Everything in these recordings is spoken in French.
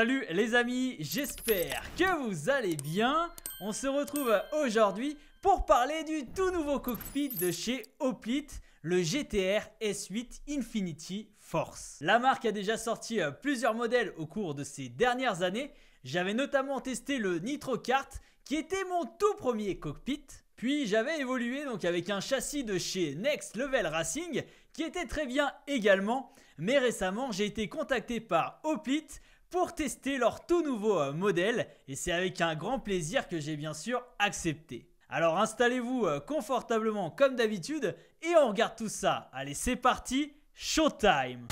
Salut les amis, j'espère que vous allez bien. On se retrouve aujourd'hui pour parler du tout nouveau cockpit de chez Oplit, le GTR S8 Infinity Force. La marque a déjà sorti euh, plusieurs modèles au cours de ces dernières années. J'avais notamment testé le Nitro Kart qui était mon tout premier cockpit. Puis j'avais évolué donc avec un châssis de chez Next Level Racing qui était très bien également. Mais récemment j'ai été contacté par Oplit pour tester leur tout nouveau euh, modèle et c'est avec un grand plaisir que j'ai bien sûr accepté. Alors installez-vous euh, confortablement comme d'habitude et on regarde tout ça. Allez, c'est parti, showtime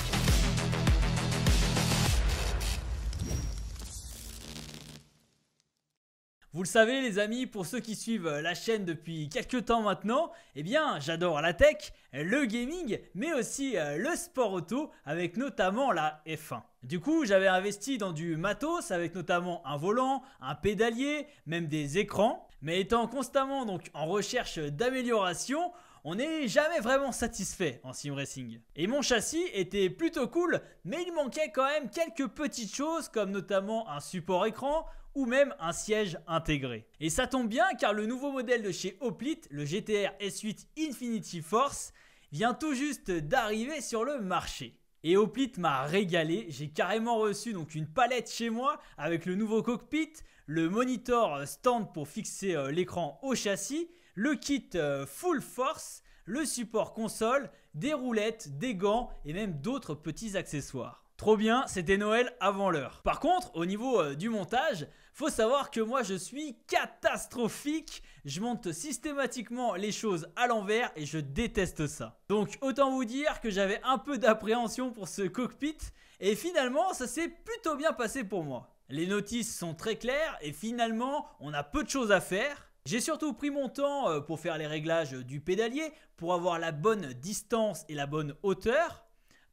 Vous le savez les amis, pour ceux qui suivent la chaîne depuis quelques temps maintenant, eh bien j'adore la tech, le gaming, mais aussi euh, le sport auto avec notamment la F1. Du coup, j'avais investi dans du matos avec notamment un volant, un pédalier, même des écrans, mais étant constamment donc en recherche d'amélioration, on n'est jamais vraiment satisfait en sim racing. Et mon châssis était plutôt cool, mais il manquait quand même quelques petites choses comme notamment un support écran, ou même un siège intégré. Et ça tombe bien car le nouveau modèle de chez Oplit, le GTR S8 Infinity Force, vient tout juste d'arriver sur le marché. Et Oplit m'a régalé, j'ai carrément reçu donc une palette chez moi avec le nouveau cockpit, le monitor stand pour fixer euh, l'écran au châssis, le kit euh, full force, le support console, des roulettes, des gants et même d'autres petits accessoires. Trop bien, c'était Noël avant l'heure. Par contre, au niveau euh, du montage, faut savoir que moi je suis catastrophique. Je monte systématiquement les choses à l'envers et je déteste ça. Donc autant vous dire que j'avais un peu d'appréhension pour ce cockpit et finalement ça s'est plutôt bien passé pour moi. Les notices sont très claires et finalement on a peu de choses à faire. J'ai surtout pris mon temps euh, pour faire les réglages du pédalier, pour avoir la bonne distance et la bonne hauteur.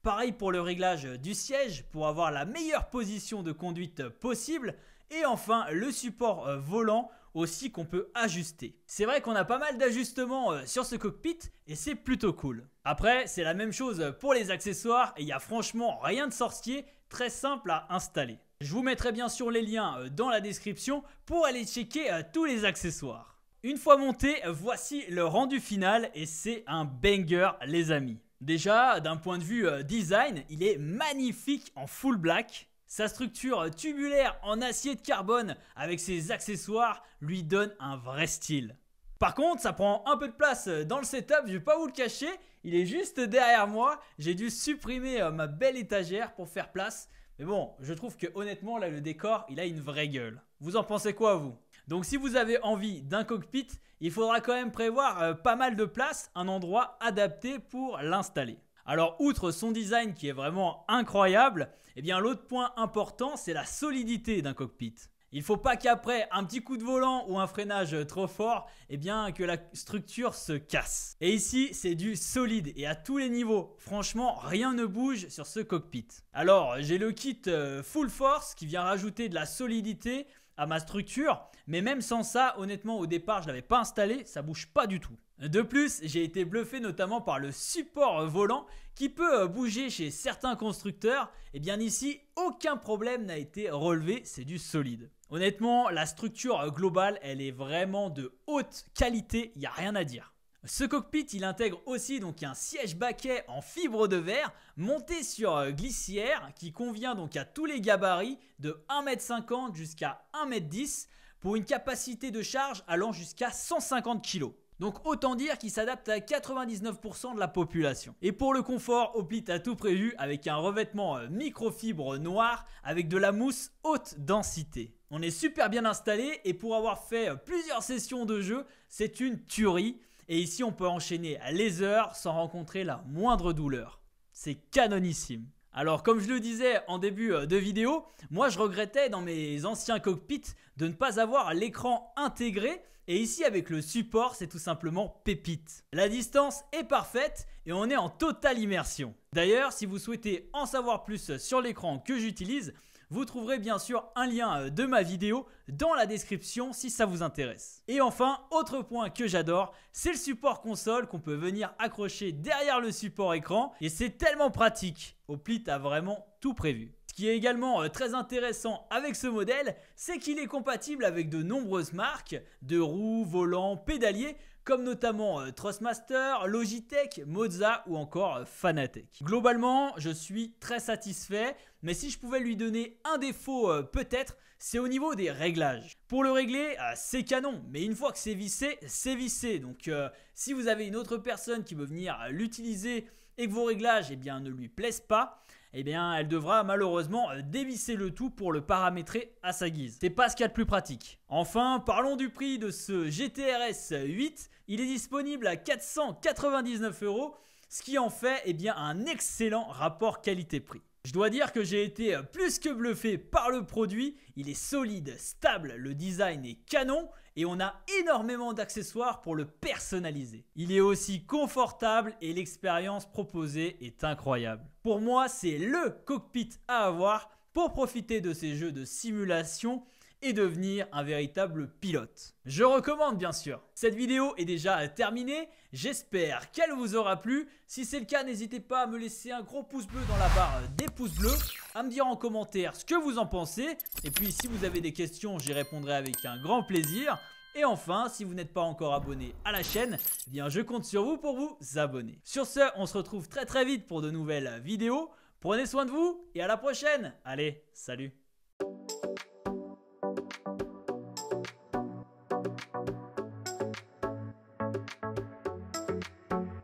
Pareil pour le réglage du siège pour avoir la meilleure position de conduite possible. Et enfin le support euh, volant aussi qu'on peut ajuster. C'est vrai qu'on a pas mal d'ajustements euh, sur ce cockpit et c'est plutôt cool. Après c'est la même chose pour les accessoires et il n'y a franchement rien de sorcier, très simple à installer. Je vous mettrai bien sûr les liens euh, dans la description pour aller checker tous les accessoires. Une fois monté, voici le rendu final et c'est un banger les amis. Déjà, d'un point de vue euh, design, il est magnifique en full black. Sa structure euh, tubulaire en acier de carbone avec ses accessoires lui donne un vrai style. Par contre, ça prend un peu de place euh, dans le setup, je vais pas vous le cacher, il est juste derrière moi, j'ai dû supprimer ma belle étagère pour faire place, mais bon, je trouve que honnêtement là le décor, il a une vraie gueule. Vous en pensez quoi vous donc si vous avez envie d'un cockpit, il faudra quand même prévoir euh, pas mal de place, un endroit adapté pour l'installer. Alors outre son design qui est vraiment incroyable, eh bien l'autre point important, c'est la solidité d'un cockpit. Il ne faut pas qu'après un petit coup de volant ou un freinage trop fort, eh bien que la structure se casse. Et ici, c'est du solide et à tous les niveaux. Franchement, rien ne bouge sur ce cockpit. Alors, j'ai le kit euh, Full Force qui vient rajouter de la solidité à ma structure. Mais même sans ça, honnêtement, au départ, je n'avais l'avais pas installé, ça bouge pas du tout. De plus, j'ai été bluffé notamment par le support volant qui peut euh, bouger chez certains constructeurs. Et eh bien ici, aucun problème n'a été relevé, c'est du solide. Honnêtement, la structure globale, elle est vraiment de haute qualité, il n'y a rien à dire. Ce cockpit, il intègre aussi donc un siège baquet en fibre de verre monté sur euh, glissière qui convient donc à tous les gabarits de 1m50 jusqu'à 1m10 pour une capacité de charge allant jusqu'à 150 kg. Donc autant dire qu'il s'adapte à 99% de la population. Et pour le confort, Oplit a tout prévu avec un revêtement euh, microfibre noir avec de la mousse haute densité. On est super bien installé et pour avoir fait euh, plusieurs sessions de jeu, c'est une tuerie. Et ici, on peut enchaîner les heures sans rencontrer la moindre douleur. C'est canonissime. Alors comme je le disais en début euh, de vidéo, moi je regrettais dans mes anciens cockpits de ne pas avoir l'écran intégré et ici avec le support c'est tout simplement pépite. La distance est parfaite et on est en totale immersion. D'ailleurs si vous souhaitez en savoir plus sur l'écran que j'utilise, vous trouverez bien sûr un lien euh, de ma vidéo dans la description si ça vous intéresse. Et enfin, autre point que j'adore, c'est le support console qu'on peut venir accrocher derrière le support écran et c'est tellement pratique. Oplit a vraiment tout prévu. Ce qui est également euh, très intéressant avec ce modèle, c'est qu'il est compatible avec de nombreuses marques de roues, volants, pédaliers comme notamment euh, Trustmaster, Logitech, Moza ou encore euh, Fanatec. Globalement, je suis très satisfait, mais si je pouvais lui donner un défaut euh, peut-être, c'est au niveau des réglages. Pour le régler, c'est canon, mais une fois que c'est vissé, c'est vissé. Donc si vous avez une autre personne qui veut venir l'utiliser et que vos réglages eh bien, ne lui plaisent pas, eh bien, elle devra malheureusement euh, dévisser le tout pour le paramétrer à sa guise. C'est pas ce qu'il y a de plus pratique. Enfin, parlons du prix de ce GTRS 8. Il est disponible à 499 euros, ce qui en fait eh bien, un excellent rapport qualité-prix. Je dois dire que j'ai été plus que bluffé par le produit, il est solide, stable, le design est canon et on a énormément d'accessoires pour le personnaliser. Il est aussi confortable et l'expérience proposée est incroyable. Pour moi, c'est LE cockpit à avoir pour profiter de ces jeux de simulation et devenir un véritable pilote. Je recommande bien sûr. Cette vidéo est déjà terminée, j'espère qu'elle vous aura plu. Si c'est le cas, n'hésitez pas à me laisser un gros pouce bleu dans la barre des pouces bleus, à me dire en commentaire ce que vous en pensez, et puis si vous avez des questions, j'y répondrai avec un grand plaisir. Et enfin, si vous n'êtes pas encore abonné à la chaîne, eh bien je compte sur vous pour vous abonner. Sur ce, on se retrouve très très vite pour de nouvelles vidéos. Prenez soin de vous et à la prochaine. Allez, salut